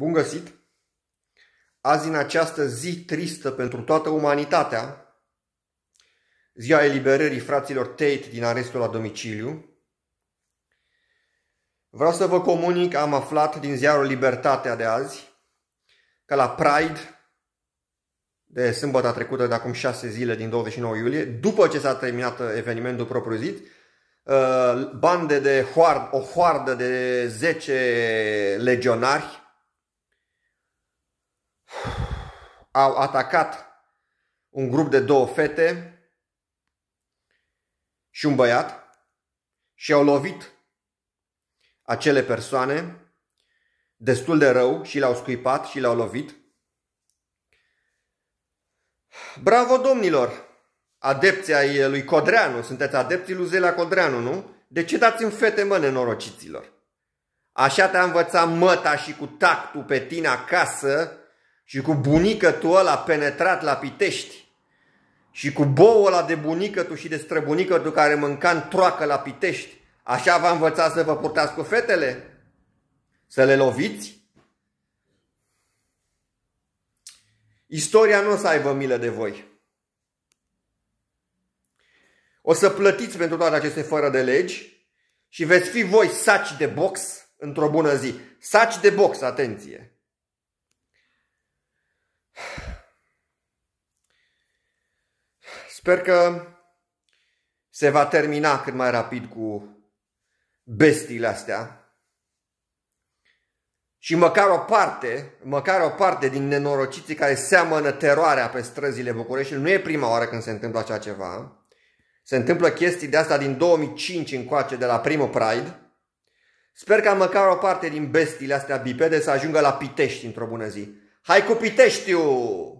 Bun găsit! Azi, în această zi tristă pentru toată umanitatea, ziua eliberării fraților Tate din arestul la domiciliu, vreau să vă comunic, am aflat din ziarul Libertatea de azi, că la Pride, de sâmbătă trecută, de acum șase zile, din 29 iulie, după ce s-a terminat uh, evenimentul propriu-zis, uh, bande de hoard, o hoardă de 10 legionari au atacat un grup de două fete și un băiat și au lovit acele persoane destul de rău și le-au scuipat și le-au lovit. Bravo domnilor! Adepții ai lui Codreanu, sunteți adepții lui Zelea Codreanu, nu? De ce dați în fete mă nenorociților? Așa te-a învățat măta și cu tactul pe tine acasă și cu bunică tu ăla penetrat la Pitești și cu boul ăla de bunică tu și de străbunică tu care mânca în troacă la Pitești, așa v-a învățat să vă purtați cu fetele? Să le loviți? Istoria nu o să aibă milă de voi. O să plătiți pentru toate aceste fără de legi și veți fi voi saci de box într-o bună zi. Saci de box, atenție! Sper că se va termina cât mai rapid cu bestiile astea și măcar o parte, măcar o parte din nenorociții care seamănă teroarea pe străzile Bucureștiului, nu e prima oară când se întâmplă așa ceva. Se întâmplă chestii de asta din 2005 încoace de la primul Pride. Sper ca măcar o parte din bestiile astea bipede să ajungă la Pitești într-o bună zi. Hai cu Piteștiu!